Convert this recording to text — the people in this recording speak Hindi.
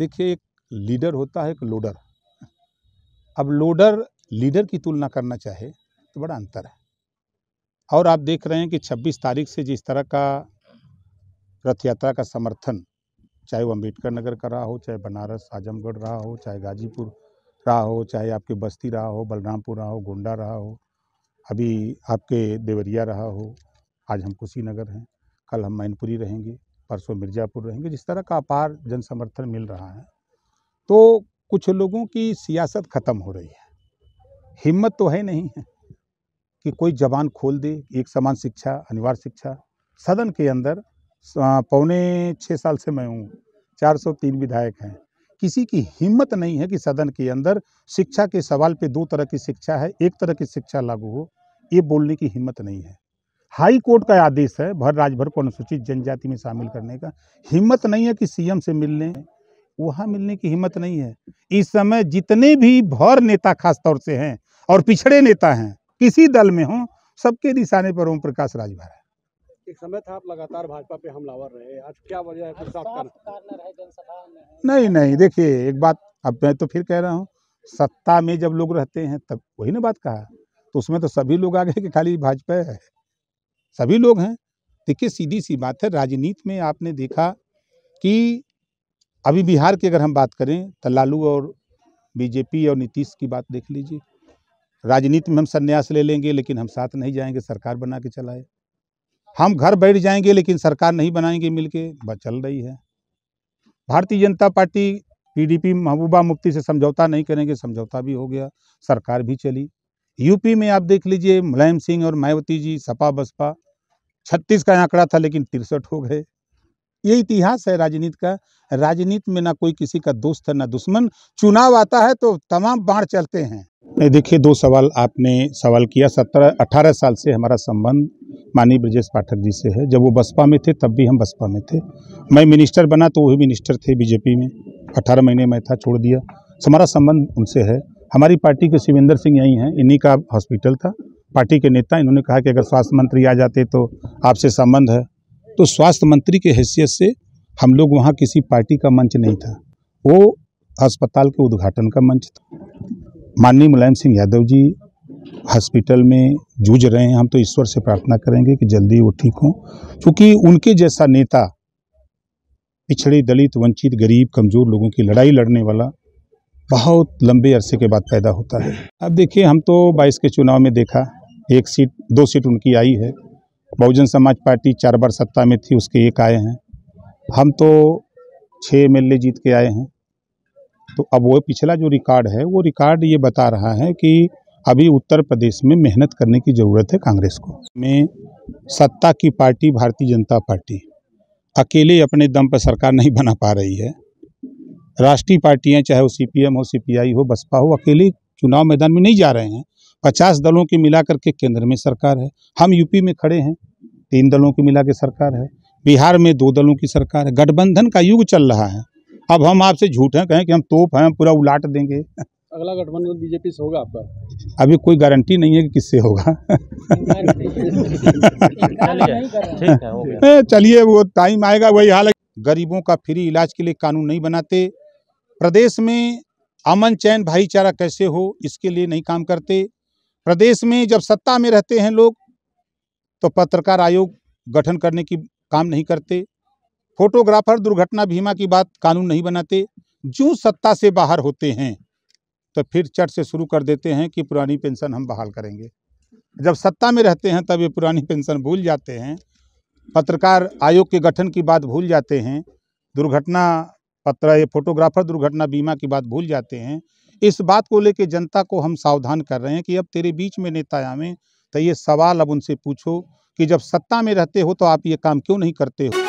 देखिए एक लीडर होता है एक लोडर अब लोडर लीडर की तुलना करना चाहे तो बड़ा अंतर है और आप देख रहे हैं कि 26 तारीख से जिस तरह का रथ यात्रा का समर्थन चाहे वो अम्बेडकर नगर का रहा हो चाहे बनारस आजमगढ़ रहा हो चाहे गाजीपुर रहा हो चाहे आपके बस्ती रहा हो बलरामपुर रहा हो गोंडा रहा हो अभी आपके देवरिया रहा हो आज हम कुशीनगर हैं कल हम मैनपुरी रहेंगे परसों मिर्ज़ापुर रहेंगे जिस तरह का अपार जन समर्थन मिल रहा है तो कुछ लोगों की सियासत ख़त्म हो रही है हिम्मत तो है नहीं है कि कोई जबान खोल दे एक समान शिक्षा अनिवार्य शिक्षा सदन के अंदर पौने छः साल से मैं हूँ चार सौ तीन विधायक हैं किसी की हिम्मत नहीं है कि सदन के अंदर शिक्षा के सवाल पे दो तरह की शिक्षा है एक तरह की शिक्षा लागू हो ये बोलने की हिम्मत नहीं है हाई कोर्ट का आदेश है भर राजभर को अनुसूचित जनजाति में शामिल करने का हिम्मत नहीं है कि सीएम से मिलने वहाँ मिलने की हिम्मत नहीं है इस समय जितने भी भर नेता खास तौर से हैं और पिछड़े नेता हैं किसी दल में हों सबके निशाने पर ओम प्रकाश राजभर है एक समय था आप लगातार भाजपा पे हमलावर रहे आज क्या वजह है फिर साफ नहीं नहीं देखिए एक बात अब मैं तो फिर कह रहा हूँ सत्ता में जब लोग रहते हैं तब वही ना बात कहा तो उसमें तो सभी लोग आ गए कि खाली भाजपा है सभी लोग हैं देखिए सीधी सी बात है राजनीति में आपने देखा कि अभी बिहार की अगर हम बात करें तो लालू और बीजेपी और नीतीश की बात देख लीजिए राजनीति में हम संन्यास ले लेंगे लेकिन हम साथ नहीं जाएंगे सरकार बना के चलाए हम घर बैठ जाएंगे लेकिन सरकार नहीं बनाएंगे मिलके के चल रही है भारतीय जनता पार्टी पीडीपी महबूबा मुफ्ती से समझौता नहीं करेंगे समझौता भी हो गया सरकार भी चली यूपी में आप देख लीजिए मुलायम सिंह और मायावती जी सपा बसपा छत्तीस का आंकड़ा था लेकिन तिरसठ हो गए ये इतिहास है राजनीति का राजनीति में ना कोई किसी का दोस्त है ना दुश्मन चुनाव आता है तो तमाम बाढ़ चलते हैं नहीं देखिए दो सवाल आपने सवाल किया सत्रह अठारह साल से हमारा संबंध माननीय ब्रजेश पाठक जी से है जब वो बसपा में थे तब भी हम बसपा में थे मैं मिनिस्टर बना तो वही मिनिस्टर थे बीजेपी में अठारह महीने में था छोड़ दिया हमारा संबंध उनसे है हमारी पार्टी के शिवेंद्र सिंह यहीं हैं इन्हीं का हॉस्पिटल था पार्टी के नेता इन्होंने कहा कि अगर स्वास्थ्य मंत्री आ जाते तो आपसे संबंध है तो स्वास्थ्य मंत्री के हैसियत से हम लोग वहाँ किसी पार्टी का मंच नहीं था वो अस्पताल के उद्घाटन का मंच था माननीय मुलायम सिंह यादव जी हॉस्पिटल में जूझ रहे हैं हम तो ईश्वर से प्रार्थना करेंगे कि जल्दी वो ठीक हों क्योंकि उनके जैसा नेता पिछड़े दलित वंचित गरीब कमज़ोर लोगों की लड़ाई लड़ने वाला बहुत लंबे अरसे के बाद पैदा होता है अब देखिए हम तो बाईस के चुनाव में देखा एक सीट दो सीट उनकी आई है बहुजन समाज पार्टी चार बार सत्ता में थी उसके एक आए हैं हम तो छः एम जीत के आए हैं तो अब वो पिछला जो रिकॉर्ड है वो रिकॉर्ड ये बता रहा है कि अभी उत्तर प्रदेश में मेहनत करने की ज़रूरत है कांग्रेस को में सत्ता की पार्टी भारतीय जनता पार्टी अकेले अपने दम पर सरकार नहीं बना पा रही है राष्ट्रीय पार्टियां चाहे वो सी हो सी हो बसपा हो अकेले चुनाव मैदान में नहीं जा रहे हैं पचास दलों के मिला करके केंद्र में सरकार है हम यूपी में खड़े हैं तीन दलों की मिला के सरकार है बिहार में दो दलों की सरकार है गठबंधन का युग चल रहा है अब हम आपसे झूठ हैं कहें कि हम तोप हैं हम पूरा उलाट देंगे अगला गठबंधन बीजेपी से होगा आपका अभी कोई गारंटी नहीं है कि किससे होगा चलिए वो टाइम आएगा वही हाल गरीबों का फ्री इलाज के लिए कानून नहीं बनाते प्रदेश में अमन चैन भाईचारा कैसे हो इसके लिए नहीं काम करते प्रदेश में जब सत्ता में रहते हैं लोग तो पत्रकार आयोग गठन करने की काम नहीं करते फोटोग्राफर दुर्घटना बीमा की बात कानून नहीं बनाते जो सत्ता से बाहर होते हैं तो फिर चट से शुरू कर देते हैं कि पुरानी पेंशन हम बहाल करेंगे जब सत्ता में रहते हैं तब ये पुरानी पेंशन भूल जाते हैं पत्रकार आयोग के गठन की बात भूल जाते हैं दुर्घटना पत्र ये फोटोग्राफर दुर्घटना बीमा की बात भूल जाते हैं इस बात को लेकर जनता को हम सावधान कर रहे हैं कि अब तेरे बीच में नेता आवें तो ये सवाल अब उनसे पूछो कि जब सत्ता में रहते हो तो आप ये काम क्यों नहीं करते हो